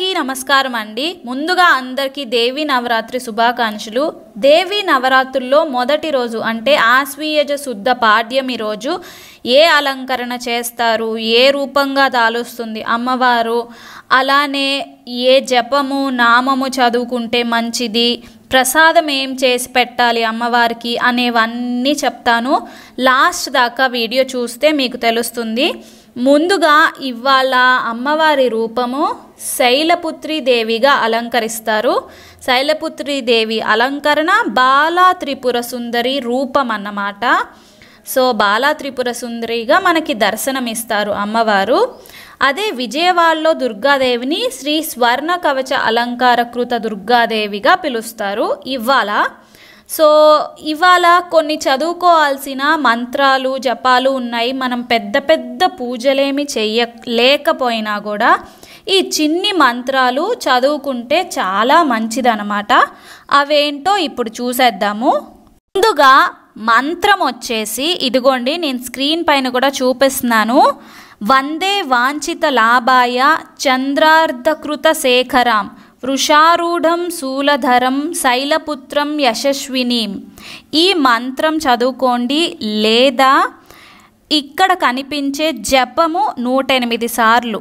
అందరికీ నమస్కారం అండి ముందుగా అందరికీ దేవి నవరాత్రి శుభాకాంక్షలు దేవి నవరాత్రుల్లో మొదటి రోజు అంటే ఆస్వీయజ శుద్ధ పాడ్యమి రోజు ఏ అలంకరణ చేస్తారు ఏ రూపంగా దాలుస్తుంది అమ్మవారు అలానే ఏ జపము నామము చదువుకుంటే మంచిది ప్రసాదం ఏం చేసి పెట్టాలి అమ్మవారికి అనేవన్నీ చెప్తాను లాస్ట్ దాకా వీడియో చూస్తే మీకు తెలుస్తుంది ముందుగా ఇవాళ అమ్మవారి రూపము దేవిగా అలంకరిస్తారు దేవి అలంకరణ బాలా త్రిపుర సుందరి రూపం అన్నమాట సో బాలా త్రిపుర సుందరిగా మనకి దర్శనమిస్తారు అమ్మవారు అదే విజయవాడలో దుర్గాదేవిని శ్రీ స్వర్ణ కవచ అలంకారకృత దుర్గాదేవిగా పిలుస్తారు ఇవాళ సో ఇవాళ కొన్ని చదువుకోవాల్సిన మంత్రాలు జపాలు ఉన్నాయి మనం పెద్ద పెద్ద పూజలేమి చెయ్య లేకపోయినా కూడా ఈ చిన్ని మంత్రాలు చదువుకుంటే చాలా మంచిదనమాట అవేంటో ఇప్పుడు చూసేద్దాము ముందుగా మంత్రం వచ్చేసి ఇదిగోండి నేను స్క్రీన్ పైన కూడా చూపిస్తున్నాను వందే వాంఛిత లాభాయ చంద్రార్థకృత శేఖరాం వృషారూఢం శూలధరం శైలపుత్రం యశస్విని ఈ మంత్రం చదువుకోండి లేదా ఇక్కడ కనిపించే జపము నూట ఎనిమిది సార్లు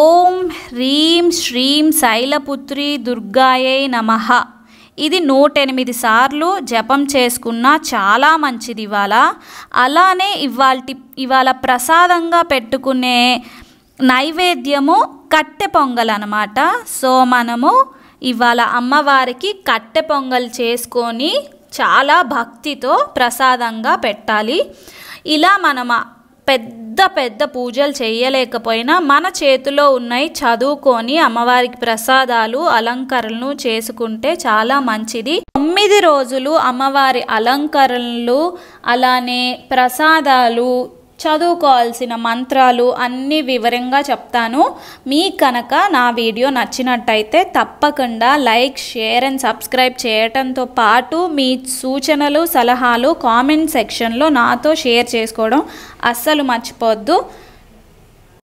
ఓం హ్రీం శ్రీం శైలపుత్రి దుర్గాయై నమ ఇది నూట ఎనిమిది సార్లు జపం చేసుకున్నా చాలా మంచిది ఇవాళ అలానే ఇవాళ ఇవాళ ప్రసాదంగా పెట్టుకునే నైవేద్యము కట్టె పొంగల్ అనమాట సో మనము ఇవాళ అమ్మవారికి కట్టె పొంగల్ చేసుకొని చాలా భక్తితో ప్రసాదంగా పెట్టాలి ఇలా మనం పెద్ద పెద్ద పూజలు చేయలేకపోయినా మన చేతిలో ఉన్నాయి చదువుకొని అమ్మవారికి ప్రసాదాలు అలంకరణలు చేసుకుంటే చాలా మంచిది తొమ్మిది రోజులు అమ్మవారి అలంకరణలు అలానే ప్రసాదాలు చదువుకోవాల్సిన మంత్రాలు అన్నీ వివరంగా చెప్తాను మీ కనుక నా వీడియో నచ్చినట్టయితే తప్పకుండా లైక్ షేర్ అండ్ సబ్స్క్రైబ్ చేయటంతో పాటు మీ సూచనలు సలహాలు కామెంట్ సెక్షన్లో నాతో షేర్ చేసుకోవడం అస్సలు మర్చిపోవద్దు